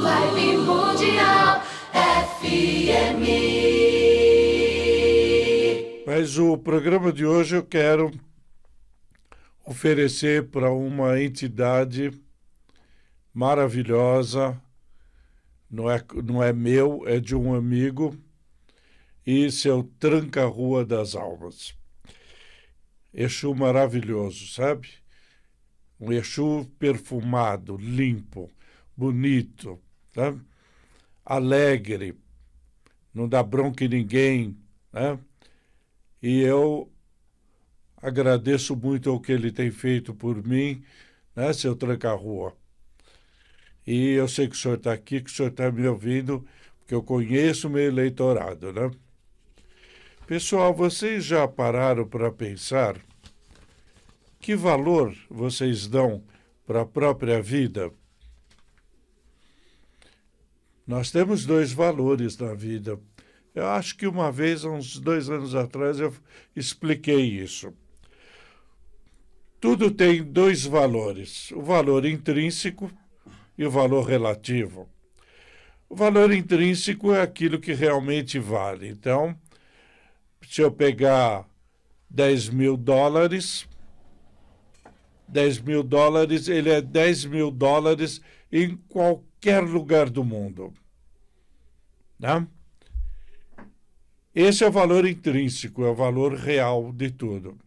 Live Mundial FM. Mas o programa de hoje eu quero oferecer para uma entidade maravilhosa, não é, não é meu, é de um amigo, e seu Tranca Rua das Almas. Exu maravilhoso, sabe? Um Exu perfumado, limpo, bonito, né? alegre, não dá bronca em ninguém. Né? E eu agradeço muito o que ele tem feito por mim, né, seu tranca-rua. E eu sei que o senhor está aqui, que o senhor está me ouvindo, porque eu conheço o meu eleitorado. Né? Pessoal, vocês já pararam para pensar que valor vocês dão para a própria vida? Nós temos dois valores na vida. Eu acho que uma vez, há uns dois anos atrás, eu expliquei isso. Tudo tem dois valores: o valor intrínseco e o valor relativo. O valor intrínseco é aquilo que realmente vale. Então, se eu pegar 10 mil dólares, 10 mil dólares, ele é 10 mil dólares em qualquer lugar do mundo. Né? Esse é o valor intrínseco, é o valor real de tudo.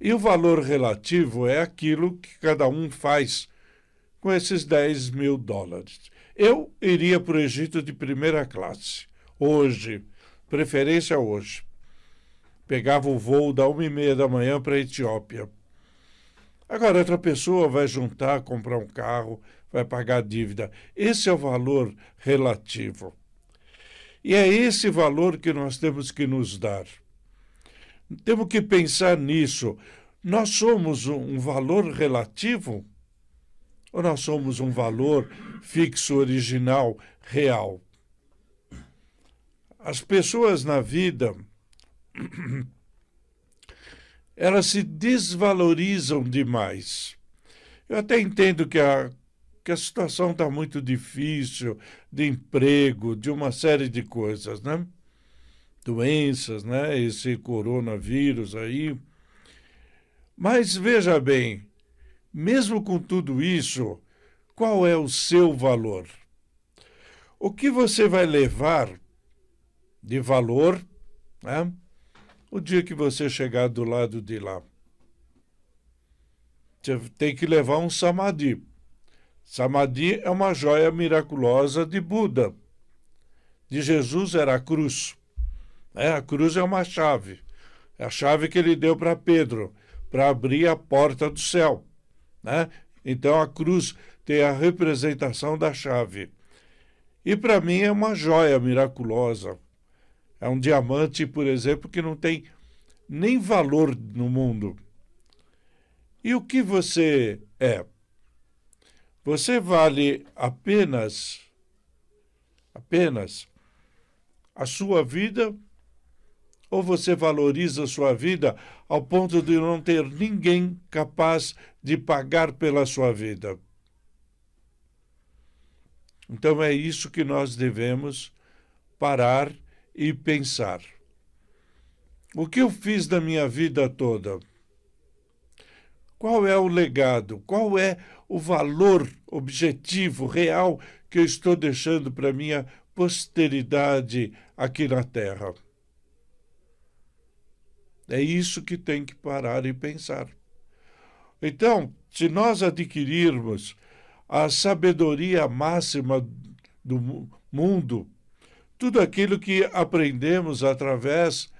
E o valor relativo é aquilo que cada um faz com esses 10 mil dólares. Eu iria para o Egito de primeira classe, hoje, preferência hoje. Pegava o voo da uma e meia da manhã para a Etiópia. Agora, outra pessoa vai juntar, comprar um carro, vai pagar a dívida. Esse é o valor relativo. E é esse valor que nós temos que nos dar. Temos que pensar nisso. Nós somos um valor relativo ou nós somos um valor fixo, original, real? As pessoas na vida, elas se desvalorizam demais. Eu até entendo que a que a situação está muito difícil de emprego, de uma série de coisas, né? Doenças, né? Esse coronavírus aí. Mas veja bem, mesmo com tudo isso, qual é o seu valor? O que você vai levar de valor né, o dia que você chegar do lado de lá? Você tem que levar um samadhi Samadhi é uma joia miraculosa de Buda. De Jesus era a cruz. É, a cruz é uma chave. É a chave que ele deu para Pedro, para abrir a porta do céu. Né? Então a cruz tem a representação da chave. E para mim é uma joia miraculosa. É um diamante, por exemplo, que não tem nem valor no mundo. E o que você é? Você vale apenas apenas a sua vida ou você valoriza a sua vida ao ponto de não ter ninguém capaz de pagar pela sua vida? Então é isso que nós devemos parar e pensar. O que eu fiz da minha vida toda? Qual é o legado? Qual é o valor objetivo, real, que eu estou deixando para minha posteridade aqui na Terra? É isso que tem que parar e pensar. Então, se nós adquirirmos a sabedoria máxima do mundo, tudo aquilo que aprendemos através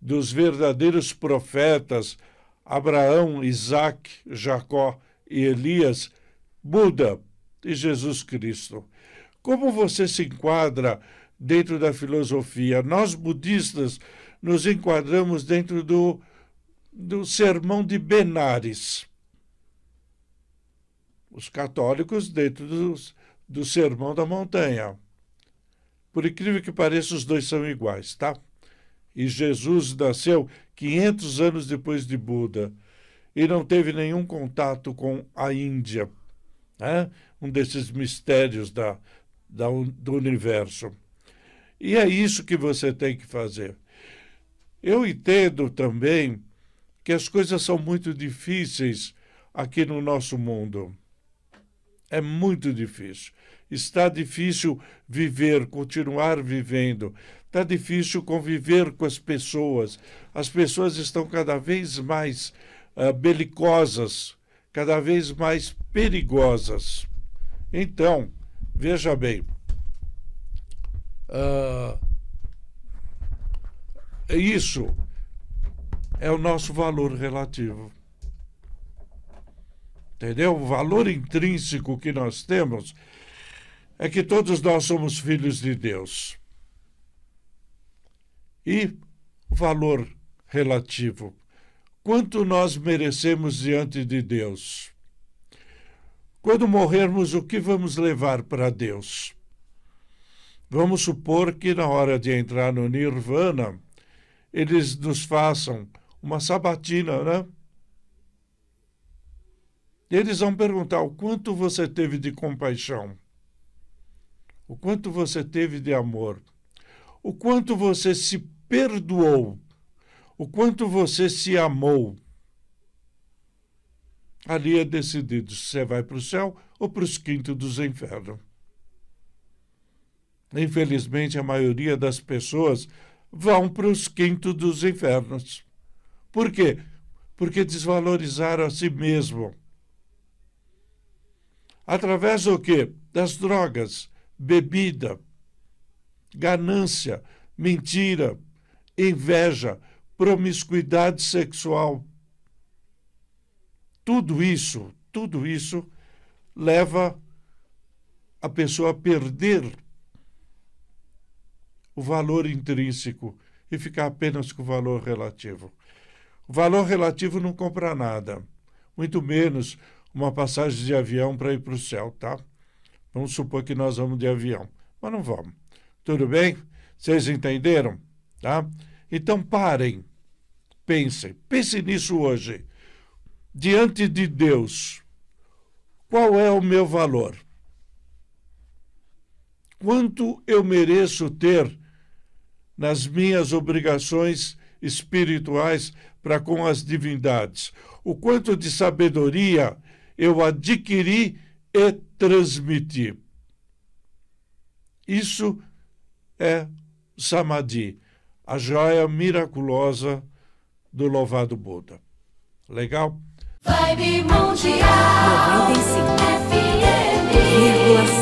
dos verdadeiros profetas, Abraão, Isaac, Jacó e Elias, Buda e Jesus Cristo. Como você se enquadra dentro da filosofia? Nós budistas nos enquadramos dentro do, do sermão de Benares. Os católicos dentro dos, do sermão da montanha. Por incrível que pareça, os dois são iguais, tá? e Jesus nasceu 500 anos depois de Buda e não teve nenhum contato com a Índia, né? um desses mistérios da, da, do universo. E é isso que você tem que fazer. Eu entendo também que as coisas são muito difíceis aqui no nosso mundo. É muito difícil. Está difícil viver, continuar vivendo. Está difícil conviver com as pessoas. As pessoas estão cada vez mais uh, belicosas, cada vez mais perigosas. Então, veja bem. Uh, isso é o nosso valor relativo. Entendeu? O valor intrínseco que nós temos é que todos nós somos filhos de Deus. E o valor relativo. Quanto nós merecemos diante de Deus? Quando morrermos, o que vamos levar para Deus? Vamos supor que na hora de entrar no Nirvana, eles nos façam uma sabatina, né? Eles vão perguntar o quanto você teve de compaixão, o quanto você teve de amor, o quanto você se perdoou, o quanto você se amou. Ali é decidido se você vai para o céu ou para os quintos dos infernos. Infelizmente, a maioria das pessoas vão para os quintos dos infernos. Por quê? Porque desvalorizaram a si mesmo. Através do quê? Das drogas, bebida, ganância, mentira, inveja, promiscuidade sexual. Tudo isso, tudo isso leva a pessoa a perder o valor intrínseco e ficar apenas com o valor relativo. O valor relativo não compra nada, muito menos uma passagem de avião para ir para o céu, tá? Vamos supor que nós vamos de avião, mas não vamos. Tudo bem? Vocês entenderam? Tá? Então parem, pensem, pensem nisso hoje. Diante de Deus, qual é o meu valor? Quanto eu mereço ter nas minhas obrigações espirituais para com as divindades? O quanto de sabedoria eu adquiri e transmiti? Isso é Samadhi, a joia miraculosa do louvado Buda. Legal? Vibe Mundial 95